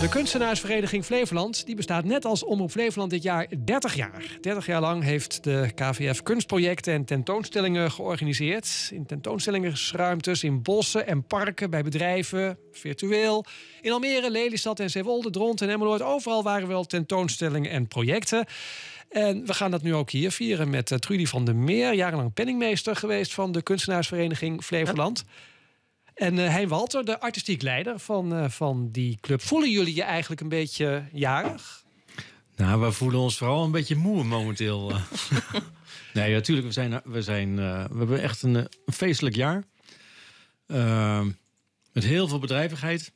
De kunstenaarsvereniging Flevoland die bestaat net als Omroep Flevoland dit jaar 30 jaar. 30 jaar lang heeft de KVF kunstprojecten en tentoonstellingen georganiseerd. In tentoonstellingsruimtes, in bossen en parken, bij bedrijven, virtueel. In Almere, Lelystad en Zeewolde, Dront en Emmeloord... overal waren wel tentoonstellingen en projecten. En we gaan dat nu ook hier vieren met eh, Trudy van der Meer... jarenlang penningmeester geweest van de kunstenaarsvereniging Flevoland... En eh, Hein Walter, de artistiek leider van, eh, van die club. Voelen jullie je eigenlijk een beetje jarig? Nou, we voelen ons vooral een beetje moe momenteel. Eh. nee, natuurlijk, we, zijn, we, zijn, we hebben echt een, een feestelijk jaar. Ehm, met heel veel bedrijvigheid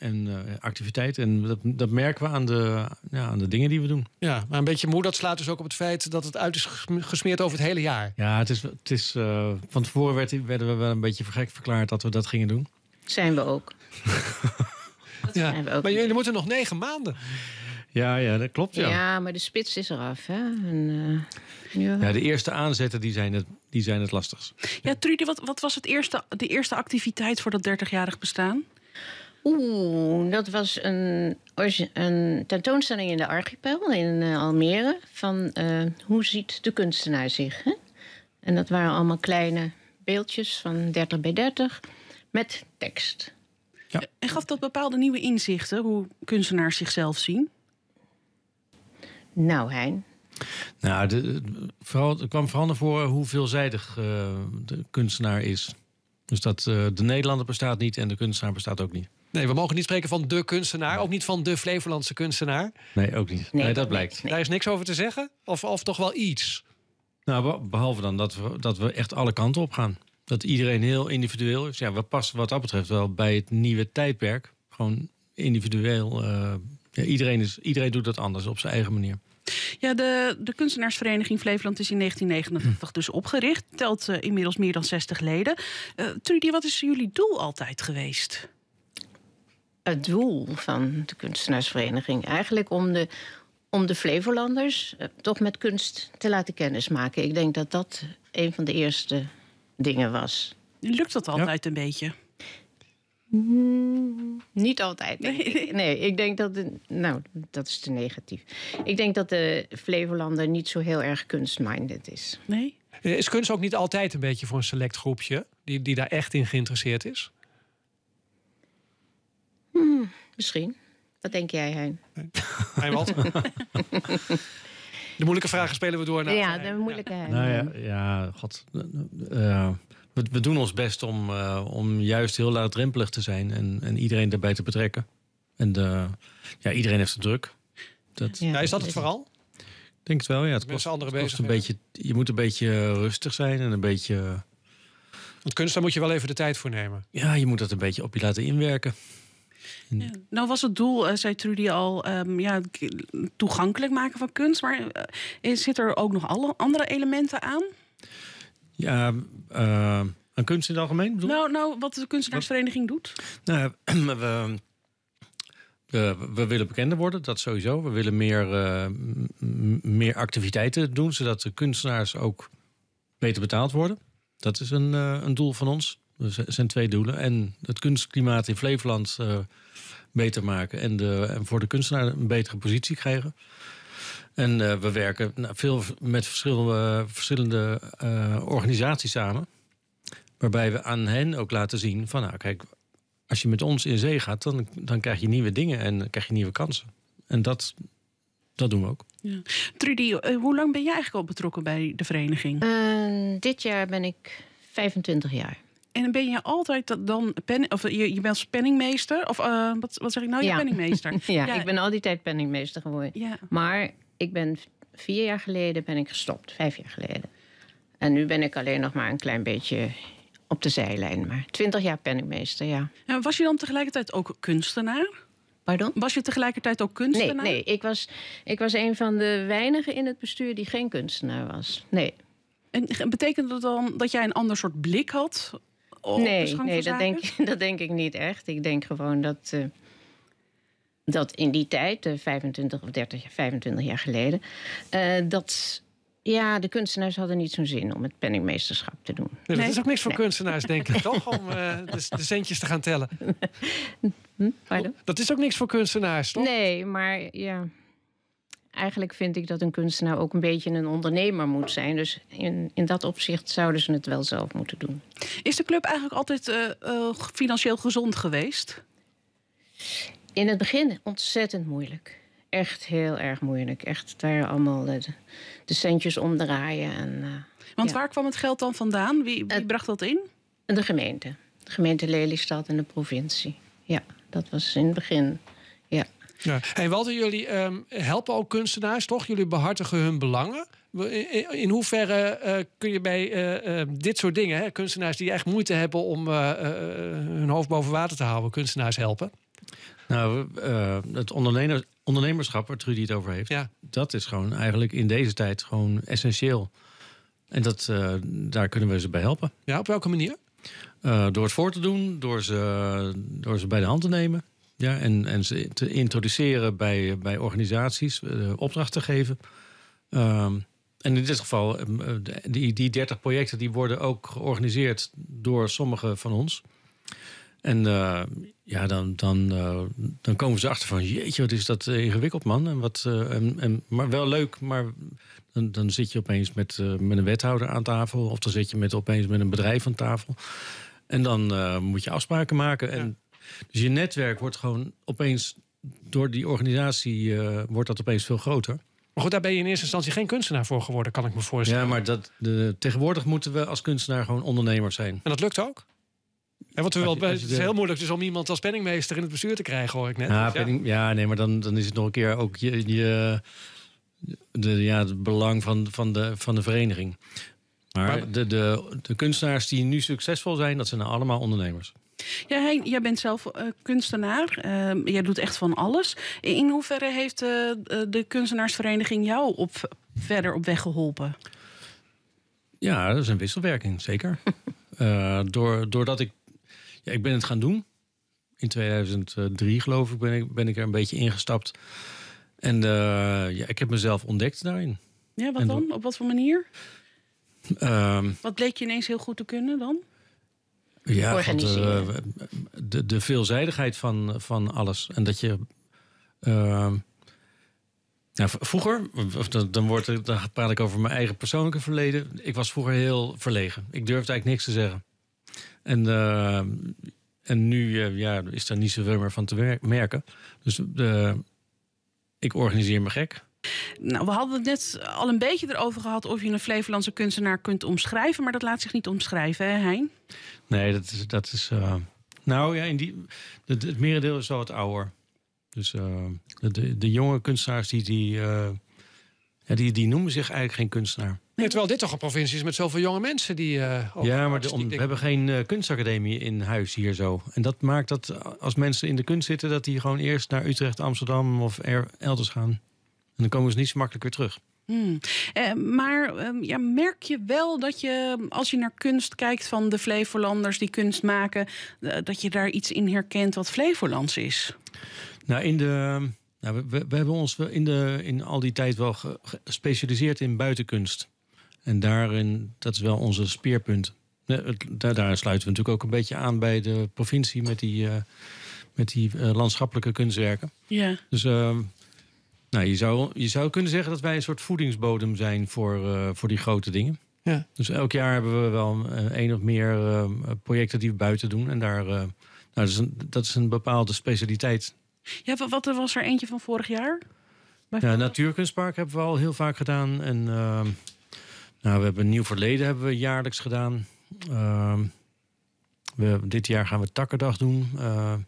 en eh, activiteit. En dat, dat merken we aan de, ja, aan de dingen die we doen. Ja, maar een beetje moe, dat slaat dus ook op het feit dat het uit is gesmeerd over het hele jaar. Ja, het is, het is, eh, van tevoren werd, werden we wel een beetje gek verklaard dat we dat gingen doen. Zijn we ook. dat zijn we ook. Maar jullie moeten nog negen maanden. Ja, ja, dat klopt. Ja, ja maar de spits is eraf. Hè? En, eh, ja. de eerste aanzetten die zijn het, die zijn het lastigst. Ja, Trudy, wat, wat was het eerste, de eerste activiteit voor dat 30-jarig bestaan? Oeh, dat was een, een tentoonstelling in de Archipel in eh, Almere. Van eh, hoe ziet de kunstenaar zich? Hè? En dat waren allemaal kleine beeldjes van 30 bij 30 met tekst. Ja. En gaf dat bepaalde nieuwe inzichten, hoe kunstenaars zichzelf zien? Nou, Hein. Nou, de, vooral, het kwam vooral naar voren hoe veelzijdig eh, de kunstenaar is. Dus dat de Nederlander bestaat niet en de kunstenaar bestaat ook niet. Nee, we mogen niet spreken van de kunstenaar. Ook niet van de Flevolandse kunstenaar. Nee, ook niet. Nee, dat blijkt. Daar is niks over te zeggen? Of, of toch wel iets? Nou, behalve dan dat we, dat we echt alle kanten op gaan. Dat iedereen heel individueel is. Ja, we passen wat dat betreft wel bij het nieuwe tijdperk. Gewoon individueel. Eh, ja, iedereen, is, iedereen doet dat anders op zijn eigen manier. Ja, de, de kunstenaarsvereniging Flevoland is in 1989 dus opgericht. Telt eh, inmiddels meer dan 60 leden. Eh, Trudy, wat is jullie doel altijd geweest? het doel van de kunstenaarsvereniging. Eigenlijk om de, om de Flevolanders eh, toch met kunst te laten kennismaken. Ik denk dat dat een van de eerste dingen was. Lukt dat altijd een beetje? Mm, niet altijd. Nee. Ik, nee, ik denk dat. De, nou, dat is te negatief. Ik denk dat de Flevolander niet zo heel erg kunstminded is. Nee. Eh, is kunst ook niet altijd een beetje voor een select groepje die, die daar echt in geïnteresseerd is? Mm-hmm. misschien. Wat denk jij, Hein? Hein wat? de moeilijke vragen spelen we door naar... Ja, de moeilijke. Ja. Nou ja, ja god. Eh, we, doen ons best om, eh, om juist heel laagdrempelig te zijn en, en iedereen daarbij te betrekken. En de, ja, iedereen heeft de druk. Dat, ja, is dat het vooral? Ik denk het wel, ja. Het kost, andere kost een beetje, je moet een beetje rustig zijn en een beetje... Want kunst, daar moet je wel even de tijd voor nemen. Ja, je moet dat een beetje op je laten inwerken. Nou was het doel, eh, zei Trudy al, ehm, ja, toegankelijk maken van kunst. Maar uh, eh, zit er ook nog alle andere elementen aan? Ja, uh, aan kunst in het algemeen bedoel? Nou, nou, wat de kunstenaarsvereniging doet? Nou, we, we willen bekender worden, dat sowieso. We willen meer, meer activiteiten doen, zodat de kunstenaars ook beter betaald worden. Dat is een, een doel van ons er zijn twee doelen. En het kunstklimaat in Flevoland eh, beter maken. En, de, en voor de kunstenaar een betere positie krijgen. En eh, we werken nou, veel met eh, verschillende, verschillende organisaties samen. Waarbij we aan hen ook laten zien van nou kijk, als je met ons in zee gaat, dan, dan krijg je nieuwe dingen en krijg je nieuwe kansen. En dat, dat doen we ook. Ja. Trudy, hoe lang ben jij eigenlijk al betrokken bij de vereniging? dit jaar ben ik 25 jaar. En ben je altijd dan pen, of je, je bent penningmeester? Of eh, wat, wat zeg ik nou? Ja, je penningmeester. ja, ja, ik ben al die tijd penningmeester geworden. Ja. Maar ik ben vier jaar geleden ben ik gestopt, vijf jaar geleden. En nu ben ik alleen nog maar een klein beetje op de zijlijn. Maar twintig jaar penningmeester, ja. En was je dan tegelijkertijd ook kunstenaar? Pardon? Was je tegelijkertijd ook kunstenaar? Nee, nee ik, was, ik was een van de weinigen in het bestuur die geen kunstenaar was. Nee. En betekende dat dan dat jij een ander soort blik had Nee, nee dat, denk, dat denk ik niet echt. Ik denk gewoon dat, eh, dat in die tijd, uh, eh, 25 of 30, 25 jaar geleden, eh, dat. Ja, de kunstenaars hadden niet zo'n zin om het penningmeesterschap te doen. Nee, dat is ook niks voor kunstenaars, denk ik, toch? Om de, de, centjes te gaan tellen. Hm? hm dat is ook niks voor kunstenaars, toch? Nee, maar ja. Eigenlijk vind ik dat een kunstenaar ook een beetje een ondernemer moet zijn. Dus in, in dat opzicht zouden ze het wel zelf moeten doen. Is de club eigenlijk altijd eh, eh, financieel gezond geweest? In het begin ontzettend moeilijk. Echt heel erg moeilijk. Echt, daar allemaal de, centjes omdraaien. En, eh, Want waar kwam het geld dan vandaan? Wie, wie bracht dat in? De gemeente. De gemeente Lelystad en de provincie. Ja, dat was in het begin ja. Hey Walter, jullie ehm, helpen ook kunstenaars, toch? Jullie behartigen hun belangen. In, hoeverre eh, kun je bij eh, eh, dit soort dingen, hè, kunstenaars die echt moeite hebben om hun hoofd boven water te houden, kunstenaars helpen? Nou, het ondernemerschap waar Trudy het over heeft, ja. dat is gewoon eigenlijk in deze tijd gewoon essentieel. En dat, daar kunnen we ze bij helpen. Ja, op welke manier? door het voor te doen, door ze, door ze bij de hand te nemen. Ja, en, en ze te introduceren bij, bij organisaties, eh, opdracht te geven. Ehm, en in dit geval, ehm, eh, die, die 30 projecten die worden ook georganiseerd door sommigen van ons. En eh, ja, dan, dan, dan komen ze achter van... jeetje, wat is dat ingewikkeld, man. En wat, en, maar wel leuk, maar dan, dan zit je opeens met, met een wethouder aan tafel... of dan zit je met, opeens met een bedrijf aan tafel. En dan moet je afspraken maken. En dus je netwerk wordt gewoon opeens, door die organisatie eh, wordt dat opeens veel groter. Maar goed, daar ben je in eerste instantie geen kunstenaar voor geworden, kan ik me voorstellen. Ja, maar dat, de, tegenwoordig moeten we als kunstenaar gewoon ondernemer zijn. En dat lukt ook? En wat we wel, het is heel moeilijk dus om iemand als penningmeester in het bestuur te krijgen, hoor ik net. Ja, ja. Penning, ja nee, maar dan, dan is het nog een keer ook je, de, ja, het belang van, van, de, van de vereniging. Maar, de, de, de kunstenaars die nu succesvol zijn, dat zijn allemaal ondernemers. Ja, jij bent zelf eh, kunstenaar. Ehm, jij doet echt van alles. In hoeverre heeft eh, eh, de kunstenaarsvereniging jou op, verder op weg geholpen? Ja, dat is een wisselwerking, zeker. door, doordat ik... Ja, ik ben het gaan doen. In 2003, geloof ik, ben ik, ben ik er een beetje ingestapt. En ja, ik heb mezelf ontdekt daarin. Ja, wat dan? Op wat voor manier? Ehm. wat bleek je ineens heel goed te kunnen dan? ja, eh, de, de, veelzijdigheid van, van alles. En dat je. Uh, nou, vroeger, dan, wordt, dan praat ik over mijn eigen persoonlijke verleden. Ik was vroeger heel verlegen. Ik durfde eigenlijk niks te zeggen. En, ehm, en nu eh, ja, is daar niet zoveel meer van te merken. Dus eh, ik organiseer me gek. Nou, we hadden het net al een beetje erover gehad of je een Flevolandse kunstenaar kunt omschrijven, maar dat laat zich niet omschrijven, hè, Hein? Nee, dat is. Dat is eh, nou ja, in die, het, het, merendeel is wel wat ouder. Dus eh, de, de, jonge kunstenaars die, die, eh, die, die noemen zich eigenlijk geen kunstenaar. terwijl dit toch een provincie is met zoveel jonge mensen die. Uh, ja, maar dus we hebben geen kunstacademie in huis hier zo. En dat maakt dat als mensen in de kunst zitten, dat die gewoon eerst naar Utrecht, Amsterdam of elders gaan dan komen ze niet zo makkelijk weer terug. Hmm. Eh, maar eh, ja, merk je wel dat je, als je naar kunst kijkt van de Flevolanders die kunst maken, eh, dat je daar iets in herkent wat Flevolands is? Nou, in de, nou, we, we, hebben ons in, de, in al die tijd wel gespecialiseerd in buitenkunst. En daarin, dat is wel onze speerpunt. Daar, daar sluiten we natuurlijk ook een beetje aan bij de provincie met die, eh, met die eh, landschappelijke kunstwerken. Ja. Dus ehm, nou, je zou, je zou kunnen zeggen dat wij een soort voedingsbodem zijn voor, eh, voor die grote dingen. Ja. Dus elk jaar hebben we wel eh, één of meer eh, projecten die we buiten doen. En daar, nou, dat, is een, dat is een bepaalde specialiteit. Ja, wat, wat was er eentje van vorig jaar? Natuurkunstpark hebben we al heel vaak gedaan. En ehm, nou, we hebben Nieuw Verleden hebben we jaarlijks gedaan. Ehm, we, dit jaar gaan we Takkendag doen.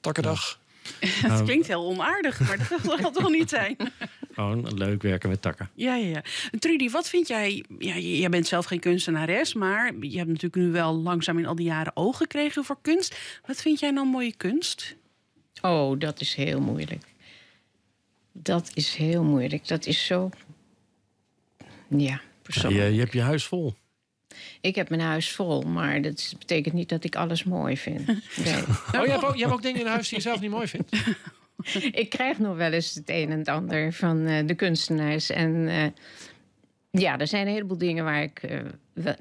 Takkendag? Het ehm, klinkt heel onaardig, maar dat zal toch niet zijn. Gewoon leuk werken met takken. Ja, ja, ja. Trudy, wat vind jij? Ja, jij bent zelf geen kunstenares, maar je hebt natuurlijk nu wel langzaam in al die jaren ogen gekregen voor kunst. Wat vind jij nou mooie kunst? Oh, dat is heel moeilijk. Dat is heel moeilijk. Dat is zo. Ja, persoonlijk. je hebt je huis vol ik heb mijn huis vol, maar dat betekent niet dat ik alles mooi vind. Oh, je hebt, ook, je hebt ook dingen in huis die je zelf niet mooi vindt? ik krijg nog wel eens het een en het ander van eh, de kunstenaars. En eh, ja, er zijn een heleboel dingen waar ik, eh,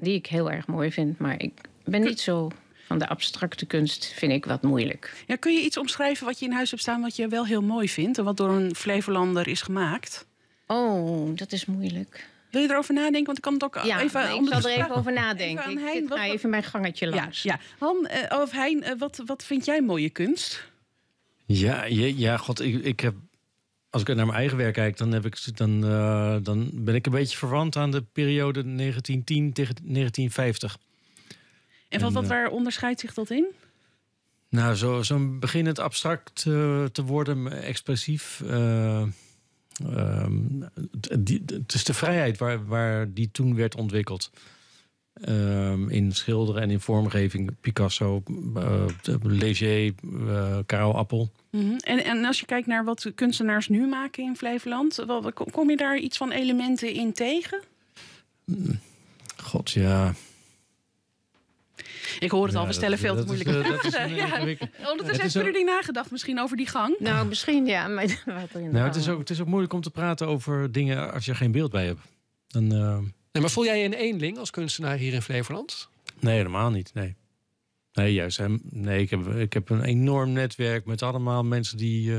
die ik heel erg mooi vind. Maar ik ben niet zo van de abstracte kunst, vind ik wat moeilijk. Ja, kun je iets omschrijven wat je in huis hebt staan wat je wel heel mooi vindt? En wat door een Flevolander is gemaakt? Oh, dat is moeilijk. Wil je erover nadenken? Want ik kan het ook even nee, Ik zal er even over nadenken. Even ik ga even mijn gangetje langs. Ja, ja. Han, eh, of Hein, eh, wat, wat vind jij mooie kunst? Ja, ja, god, ik, ik heb als ik naar mijn eigen werk kijk, dan, heb ik, dan, eh, dan ben ik een beetje verwant aan de periode 1910 tegen 1950. En wat, wat waar onderscheidt zich dat in? Nou, zo'n zo beginnend abstract te worden, expressief. Ehm, het is de vrijheid waar, waar die toen werd ontwikkeld. Ehm, in schilderen en in vormgeving. Picasso, uh, eh, eh, Leger, eh, Karel Appel. Mhm. en, en als je kijkt naar wat kunstenaars nu maken in Flevoland, kom je daar iets van elementen in tegen? Mm. God ja. Ik hoor het al, we stellen dat, veel te moeilijke uh, vragen. ja. Ondertussen heeft nagedacht misschien over die gang. Nou, misschien ja. Maar nou, het, is ook, het is ook moeilijk om te praten over dingen als je geen beeld bij hebt. Eh, nee, maar voel jij je een eenling als kunstenaar hier in Flevoland? Nee, helemaal niet. Nee. Nee, juist. Nee, ik heb, ik heb een enorm netwerk met allemaal mensen die, uh,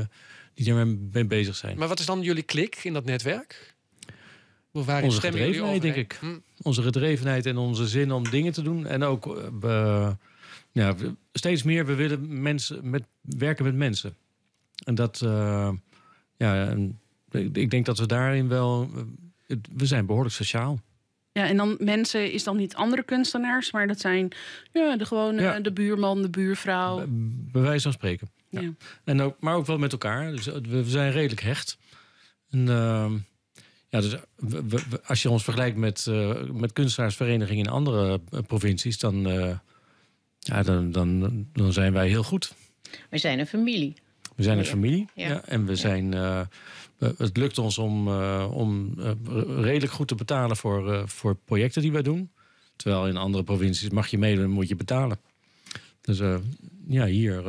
die daarmee bezig zijn. Maar wat is dan jullie klik in dat netwerk? We waren onze gedrevenheid, denk ik. Hm. Onze gedrevenheid en onze zin om dingen te doen. En ook eh, ja, steeds meer, we willen mensen met, werken met mensen. En dat, eh, ja, en ik denk dat we daarin wel, eh, we zijn behoorlijk sociaal. Ja, en dan mensen is dan niet andere kunstenaars, maar dat zijn ja, de gewone, de buurman, de buurvrouw. Bij, bij van spreken. Ja. En ook, maar ook wel met elkaar. Dus we zijn redelijk hecht. En, ehm, dus als je ons vergelijkt met, eh, met kunstenaarsverenigingen in andere eh, provincies, dan, eh, ja, dan, dan, dan zijn wij heel goed. We zijn een familie. We zijn een familie. Ja. en we zijn. het lukt ons om, om redelijk goed te betalen voor, voor projecten die wij doen. Terwijl in andere provincies mag je meedoen, moet je betalen. Dus ja, hier.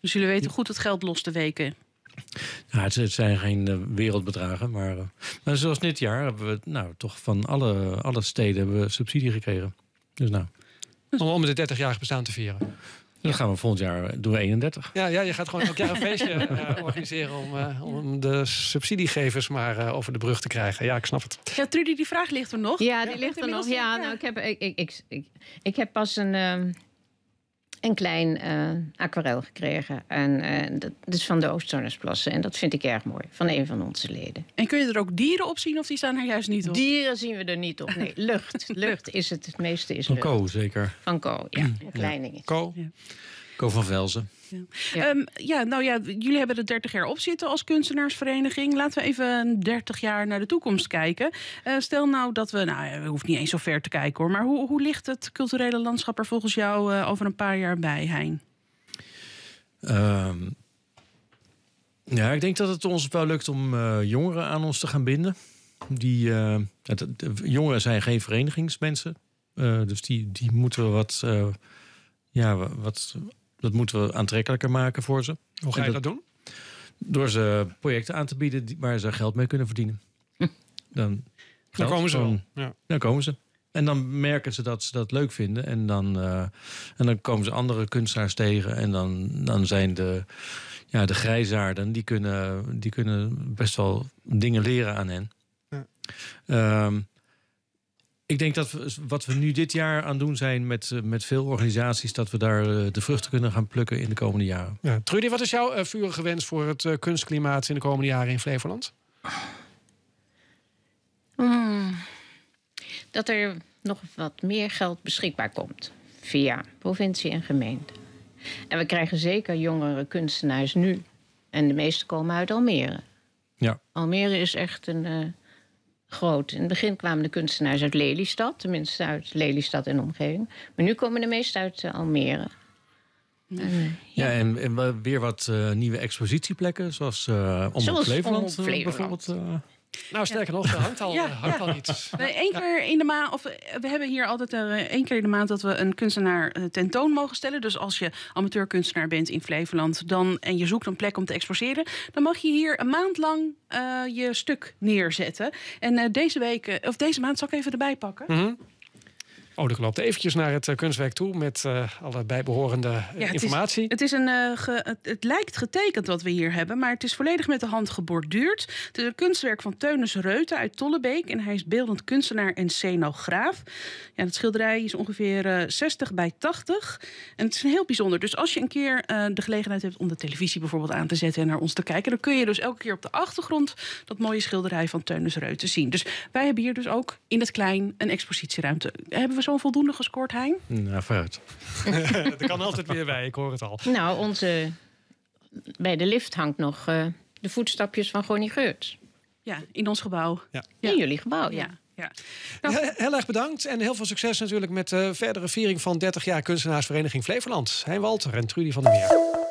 dus jullie weten goed het geld los te weken het, zijn geen eh, wereldbedragen, maar, eh, maar, zoals dit jaar hebben we nou, toch van alle, alle steden we subsidie gekregen. Dus nou. Om, om de 30-jarig bestaan te vieren. Dan gaan we volgend jaar eh, door 31. Ja, ja je gaat gewoon elk jaar een feestje organiseren om, om de subsidiegevers maar over de brug te krijgen. Ja, ik snap het. Ja, Trudy, die vraag ligt er nog. Ja, die ligt er nog. Ja, nou, ik, heb, ik, ik, ik, ik heb pas een. Ehm, een klein eh, aquarel gekregen. En eh, dat is dus van de Oostzonersplassen. En dat vind ik erg mooi, van een van onze leden. En kun je er ook dieren op zien of die staan er juist niet op? Dieren zien we er niet op, nee. Lucht, lucht is het, het meeste is lucht. Van Ko, zeker. Van Ko, ja. Mm. Een klein dingetje. Ko, Ko van Velzen. Ehm, ja. nou ja, jullie hebben er 30 jaar op zitten als kunstenaarsvereniging. Laten we even 30 jaar naar de toekomst kijken. Eh, stel nou dat we, nou, we hoeven niet eens zo ver te kijken hoor, maar hoe, hoe ligt het culturele landschap er volgens jou eh, over een paar jaar bij, Hein? Ehm, ja, ik denk dat het ons wel lukt om eh, jongeren aan ons te gaan binden. Die, de, jongeren zijn geen verenigingsmensen. dus die, die moeten wat, ja, wat dat moeten we aantrekkelijker maken voor ze. Hoe ga je dat, doen? Door ze projecten aan te bieden waar ze geld mee kunnen verdienen. Hm. Dan, dan komen ze dan, ja. dan komen ze. En dan merken ze dat ze dat leuk vinden. En dan, eh, en dan komen ze andere kunstenaars tegen. En dan, dan zijn de, ja, de grijzaarden, die kunnen, die kunnen best wel dingen leren aan hen. Ja. Ehm, ik denk dat wat we nu dit jaar aan doen zijn met, eh, met veel organisaties, dat we daar eh, de vruchten kunnen gaan plukken in de komende jaren. Ja. Trudy, wat is jouw eh, vurige wens voor het kunstklimaat in de komende jaren in Flevoland? Hmm. dat er nog wat meer geld beschikbaar komt via provincie en gemeente. En we krijgen zeker jongere kunstenaars nu. En de meeste komen uit Almere. Ja. Almere is echt een groot. In het begin kwamen de kunstenaars uit Lelystad, tenminste uit Lelystad en omgeving. Maar nu komen de meeste uit eh, Almere. Ja, eh, en, weer wat eh, nieuwe expositieplekken, zoals uh, Omroep Flevoland, Flevoland, bijvoorbeeld. Nou, sterker nog, er hangt al, ja, hangt al iets. Eén keer in de maand, of eh, we hebben hier altijd eh, één keer in de maand dat we een kunstenaar eh, tentoon mogen stellen. Dus als je amateurkunstenaar bent in Flevoland dan, en je zoekt een plek om te exposeren, dan mag je hier een maand lang je stuk neerzetten. En deze, week, of deze maand zal ik even erbij pakken. Mm Oh, dan loopt eventjes naar het eh, kunstwerk toe met eh, alle bijbehorende eh, ja, informatie. Het, is, het, is een, het, lijkt getekend wat we hier hebben, maar het is volledig met de hand geborduurd. Het is een kunstwerk van Teunus Reuten uit Tollebeek en hij is beeldend kunstenaar en scenograaf. Ja, het schilderij is ongeveer uh, 60 bij 80 en het is een heel bijzonder. Dus als je een keer de gelegenheid hebt om de televisie bijvoorbeeld aan te zetten en naar ons te kijken, dan kun je dus elke keer op de achtergrond dat mooie schilderij van Teunus Reuten zien. Dus wij hebben hier dus ook in het klein een expositieruimte. Hebben we zo'n voldoende gescoord, Hein? Nou, vooruit. er kan altijd weer bij, ik hoor het al. Nou, onze, bij de lift hangt nog eh, de voetstapjes van Gonnie Geurt. Ja, in ons gebouw. In jullie gebouw, ja. Ja. Nou. heel, erg bedankt en heel veel succes natuurlijk met de eh, verdere viering van 30 jaar kunstenaarsvereniging Flevoland. Hein Walter en Trudy van der Meer.